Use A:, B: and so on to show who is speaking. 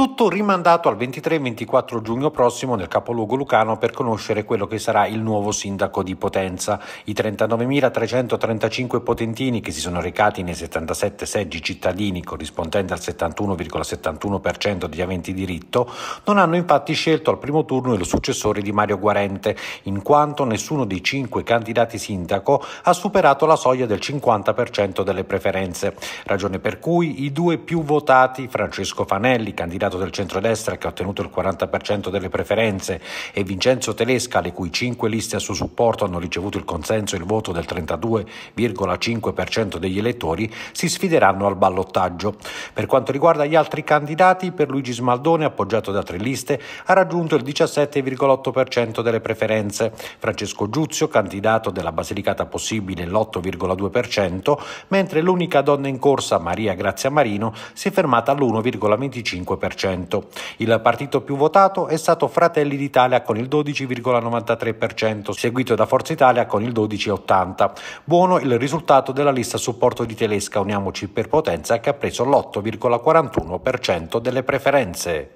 A: Tutto rimandato al 23-24 giugno prossimo nel capoluogo lucano per conoscere quello che sarà il nuovo sindaco di Potenza. I 39.335 potentini che si sono recati nei 77 seggi cittadini corrispondenti al 71,71% degli aventi diritto non hanno infatti scelto al primo turno il successore di Mario Guarente, in quanto nessuno dei cinque candidati sindaco ha superato la soglia del 50% delle preferenze, ragione per cui i due più votati, Francesco Fanelli, candidato candidato del centrodestra che ha ottenuto il 40% delle preferenze, e Vincenzo Telesca, le cui cinque liste a suo supporto hanno ricevuto il consenso e il voto del 32,5% degli elettori, si sfideranno al ballottaggio. Per quanto riguarda gli altri candidati, per Luigi Smaldone, appoggiato da tre liste, ha raggiunto il 17,8% delle preferenze, Francesco Giuzio, candidato della Basilicata Possibile, l'8,2%, mentre l'unica donna in corsa, Maria Grazia Marino, si è fermata all'1,25%. 12,7%. Il partito più votato è stato Fratelli d'Italia con il 12,93%, seguito da Forza Italia con il 12,80%. Buono il risultato della lista supporto di Telesca Uniamoci per Potenza che ha preso l'8,41% delle preferenze.